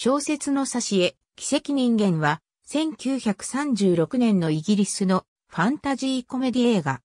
小説の挿絵、奇跡人間は、1936年のイギリスのファンタジーコメディ映画。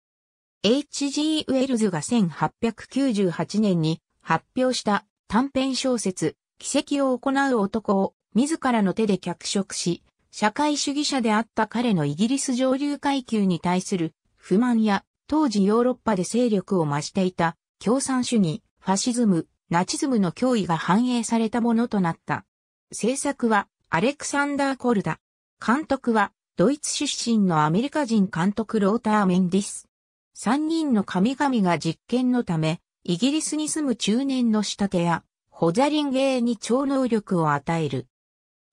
H.G. ウェルズが1898年に発表した短編小説、奇跡を行う男を自らの手で脚色し、社会主義者であった彼のイギリス上流階級に対する不満や当時ヨーロッパで勢力を増していた共産主義、ファシズム、ナチズムの脅威が反映されたものとなった。制作はアレクサンダー・コルダ。監督はドイツ出身のアメリカ人監督ローター・メンディス。三人の神々が実験のため、イギリスに住む中年の仕立て屋、ホザリンゲーに超能力を与える。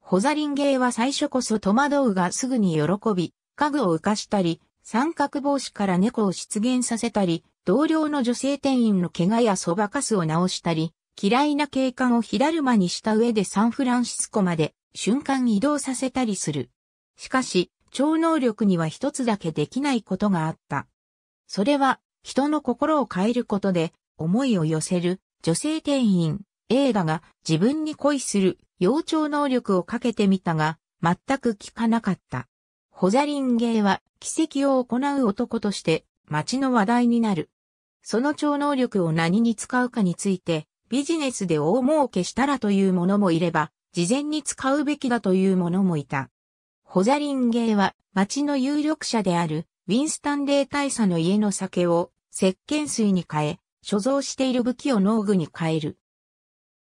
ホザリンゲーは最初こそ戸惑うがすぐに喜び、家具を浮かしたり、三角帽子から猫を出現させたり、同僚の女性店員の怪我やそばかすを直したり、嫌いな警官を火だるまにした上でサンフランシスコまで瞬間移動させたりする。しかし、超能力には一つだけできないことがあった。それは、人の心を変えることで、思いを寄せる、女性店員、映画が自分に恋する、幼鳥能力をかけてみたが、全く効かなかった。ホザリンゲーは、奇跡を行う男として、街の話題になる。その超能力を何に使うかについて、ビジネスで大儲けしたらというものもいれば、事前に使うべきだというものもいた。ホザリンゲーは町の有力者であるウィンスタンレー大佐の家の酒を石鹸水に変え、所蔵している武器を農具に変える。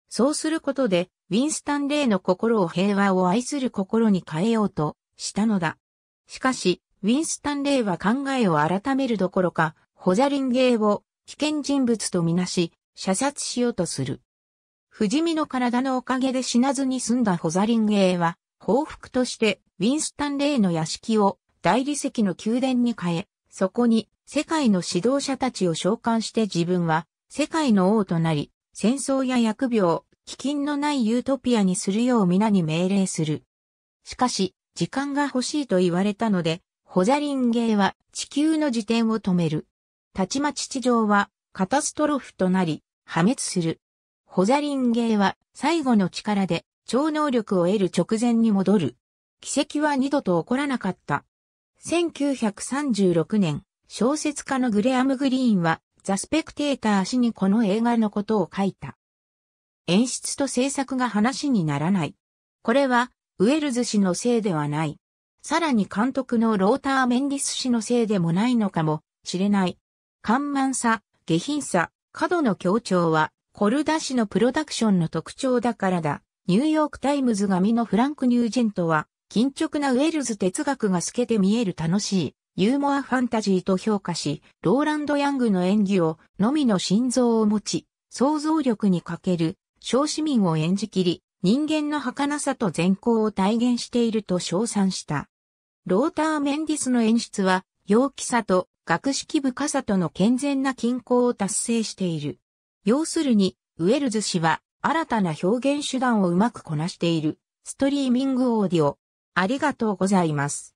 そうすることで、ウィンスタンレーの心を平和を愛する心に変えようとしたのだ。しかし、ウィンスタンレーは考えを改めるどころか、ホザリンゲーを危険人物とみなし、射殺しようとする。不死身の体のおかげで死なずに済んだホザリンゲは、報復としてウィンスタン・レイの屋敷を大理石の宮殿に変え、そこに世界の指導者たちを召喚して自分は世界の王となり、戦争や疫病、飢饉のないユートピアにするよう皆に命令する。しかし、時間が欲しいと言われたので、ホザリンゲーは地球の自転を止める。たちまち地上はカタストロフとなり、破滅する。ホザリンゲーは最後の力で超能力を得る直前に戻る。奇跡は二度と起こらなかった。1936年、小説家のグレアム・グリーンはザ・スペクテーター氏にこの映画のことを書いた。演出と制作が話にならない。これはウェルズ氏のせいではない。さらに監督のローター・メンディス氏のせいでもないのかもしれない。緩慢さ、下品さ、過度の強調は、コルダ氏のプロダクションの特徴だからだ。ニューヨークタイムズ紙のフランク・ニュージェントは、緊直なウェルズ哲学が透けて見える楽しい、ユーモアファンタジーと評価し、ローランド・ヤングの演技を、のみの心臓を持ち、想像力に欠ける、小市民を演じきり、人間の儚さと善行を体現していると称賛した。ローター・メンディスの演出は、陽気さと学識深さとの健全な均衡を達成している。要するに、ウェルズ氏は新たな表現手段をうまくこなしている。ストリーミングオーディオ。ありがとうございます。